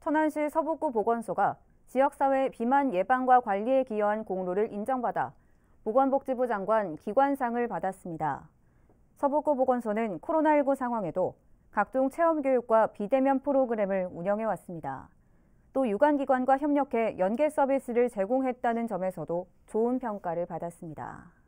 천안시 서북구 보건소가 지역사회 비만 예방과 관리에 기여한 공로를 인정받아 보건복지부 장관 기관상을 받았습니다. 서북구 보건소는 코로나19 상황에도 각종 체험교육과 비대면 프로그램을 운영해 왔습니다. 또 유관기관과 협력해 연계 서비스를 제공했다는 점에서도 좋은 평가를 받았습니다.